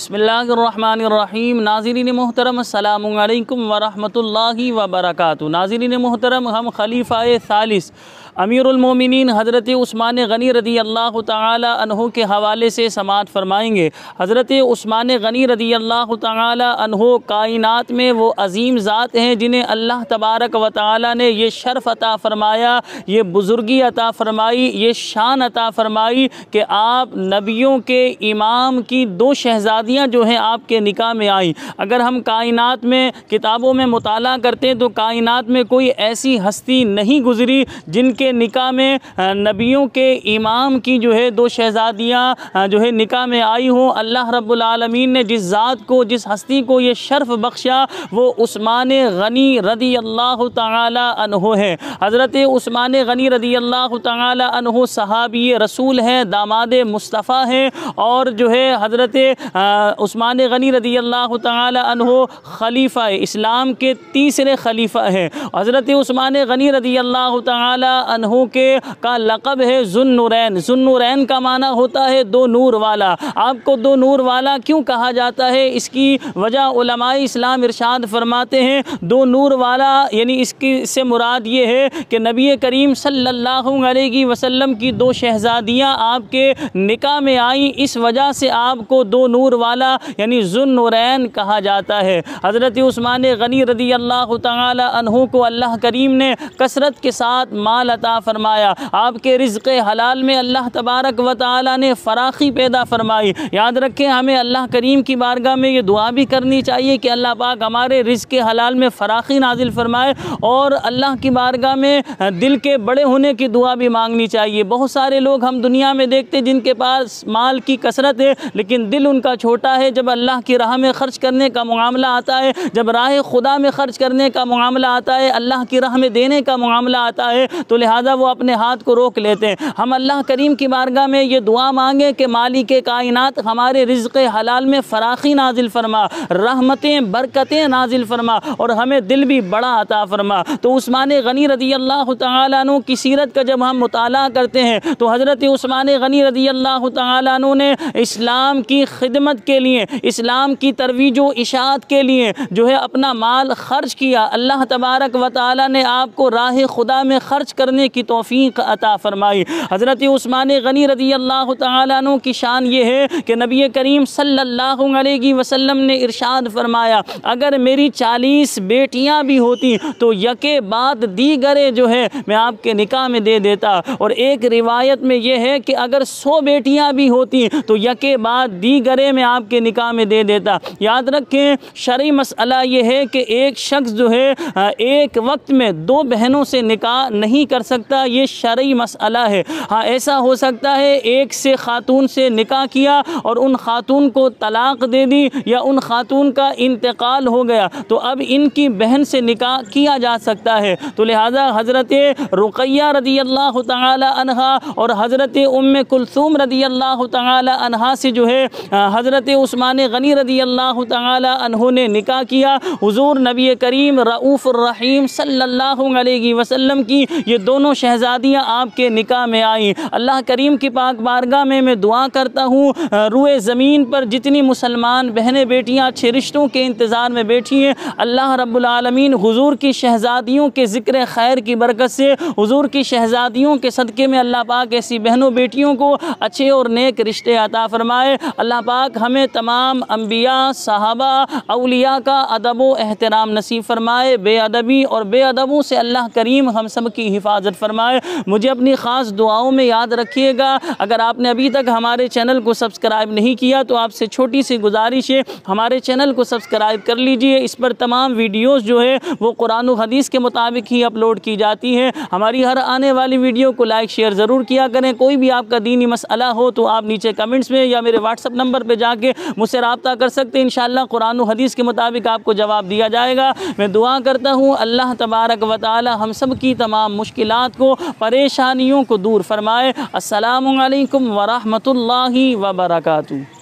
बसमीम नाजरीन मोहतरम अल्लाम वरहमल वबरक नाजरीन मोहतरम हम खलीफ़ा सालिस अमीरमिन हज़रत ऊस्मान गनी रदी अल्लाह तहों के हवाले से समात फरमाएँगे हज़रत स्मान गनी रदी अल्लाह तहों कायनात में वो अजीम ज़ात हैं जिन्हें अल्लाह तबारक व ताली ने यह शर्फ़ अता फ़रमाया ये बुज़ुर्गी अता फ़रमाई ये शान अता फ़रमाई कि आप नबियों के इमाम की दो शहज़ादियाँ जो हैं आपके निकाह में आई अगर हम कायनात में किताबों में मुताला करते हैं तो कायनात में कोई ऐसी हस्ती नहीं गुज़री जिनके के निका में नबियों के इमाम की जो है दो शहज़ादियाँ जो है निका में आई हूँ अल्लाह रब्लमीन ने जिस ज़ात को जिस हस्ती को ये शर्फ बख्शा वो उस्मान गनी रदी अल्लाह तहो है हज़रत उस्मान गनी रदी अल्लाह तहो सहाबी रसूल हैं दामाद मुस्तफ़ा हैं और जो है हज़रत उस्मान गनी रदी अल्लाह तहो खलीफ़ा इस्लाम के तीसरे खलीफ़ा हैं हज़रत उस्मान गनी रदी अल्लाह तहो अनहू के का लकब है जुन्नुरैन जुन्नुरैन का माना होता है दो नूर वाला आपको दो नूर वाला क्यों कहा जाता है इसकी वजह इस्लाम इरशाद फरमाते हैं दो नूर वाला यानी इसकी से मुराद ये है कि नबी करीम सल्लल्लाहु अलैहि वसल्लम की दो शहज़ादियाँ आपके निकाह में आईं इस वजह से आपको दो नूर वाला यानी जुन्नुरैन कहा जाता है हज़रत उस्मान गनी रदी अल्लाह तहों को अल्लाह करीम ने कसरत के साथ माल अता फ़रमाया आपके रिज़ हलाल में अल्लाह तबारक व ताली ने फ़राखी पैदा फ़रमाई याद रखें हमें अल्लाह करीम की बारगाह में ये दुआ भी करनी चाहिए कि अल्लाह पाक हमारे के हलाल में फ़राखी नाजिल फ़रमाए और अल्लाह की बारगाह में दिल के बड़े होने की दुआ भी मांगनी चाहिए बहुत सारे लोग हम दुनिया में देखते जिनके पास माल की कसरत है लेकिन दिल उनका छोटा है जब अल्लाह की राह में ख़र्च करने का मामला आता है जब राह खुदा में ख़र्च करने का मामला आता है अल्लाह की राह में देने का मामला आता है तो लिहाजा वो अपने हाथ को रोक लेते हैं हम अल्लाह करीम की बारगाह में ये दुआ मांगें कि मालिक कायनत हमारे रिज हलाल में फ़राखी नाजिल फरमा रहमतें बरकतें नाजिल फरमा और हमें दिल भी बड़ा अता फरमा तो उस्मान गनी रदी अल्लाह तु की सीरत का जब हम मुताल करते हैं तो हज़रत उस्मान गनी रदी अल्लाह तु ने इस्लाम की खिदमत के लिए इस्लाम की तरवीज इशात के लिए जो है अपना माल खर्च किया अल्लाह तबारक व ताली ने आपको राह खुदा में खर्च करने करने की तोफ़ी अता फ़रमाई हज़रत ऊस्मान गनी रजी अल्लाह तु की शान ये है कि नबी करीम सल्लल्लाहु अलैहि वसल्लम ने इरशाद फरमाया अगर मेरी चालीस बेटियाँ भी होती तो यके बाद दीगरे जो है मैं आपके निका में दे देता और एक रिवायत में यह है कि अगर सौ बेटियाँ भी होती तो यके बाद दीगरे में आपके निका में दे देता याद रखें शरी मसला यह है कि एक शख्स जो है एक वक्त में दो बहनों से निकाह नहीं कर सकता ये शर्य मसला है हाँ ऐसा हो सकता है एक से ख़ातून से निका किया और उन ख़ातून को तलाक़ दे दी या उन ख़ातून का इंतकाल हो गया तो अब इनकी बहन से निका किया जा सकता है तो लिहाजा हज़रत रुकैया रदी अल्लाह तहा और हज़रत उम कुलसूम रदी अल्लाह तहा से जो है हज़रत उस्मान गनी रदी अल्लाह तहों ने निका किया हजूर नबी करीम रऊफ़ रहीम सल्ला अलैहि की ये दो दोनों शहज़ादियाँ आपके निकाह में आई अल्लाह करीम की पाक बारगाह में मैं दुआ करता हूँ रुए ज़मीन पर जितनी मुसलमान बहनें बेटियाँ अच्छे रिश्तों के इंतज़ार में बैठी हैं अल्लाह रब्लमीन हजूर की शहज़ादियों के ज़िक्र खैर की बरकत से हजूर की शहज़ादियों के सदक़े में अल्लाह पाक ऐसी बहनों बेटियों को अच्छे और नेक रिश्ते अता फ़रमाए अल्लाह पाक हमें तमाम अम्बिया साहबा अलिया का अदब एहतराम नसीब फरमाए बेअदबी और बेअदबों से अल्लाह करीम हम सब की हिफाजत हिफाजत फरमाए मुझे अपनी ख़ास दुआओं में याद रखिएगा अगर आपने अभी तक हमारे चैनल को सब्सक्राइब नहीं किया तो आपसे छोटी सी गुजारिश है हमारे चैनल को सब्सक्राइब कर लीजिए इस पर तमाम वीडियोज़ जो है वो कुरान हदीस के मुताबिक ही अपलोड की जाती है हमारी हर आने वाली वीडियो को लाइक शेयर ज़रूर किया करें कोई भी आपका दीनी मसला हो तो आप नीचे कमेंट्स में या मेरे व्हाट्सअप नंबर पर जाके मुझसे रबता कर सकते हैं इन कुरान हदीस के मुताबिक आपको जवाब दिया जाएगा मैं दुआ करता हूँ अल्लाह तबारक वाली हम सब की तमाम मुश्किल मुश्किलात को परेशानियों को दूर फरमाए असलकम वरहमल वबरकू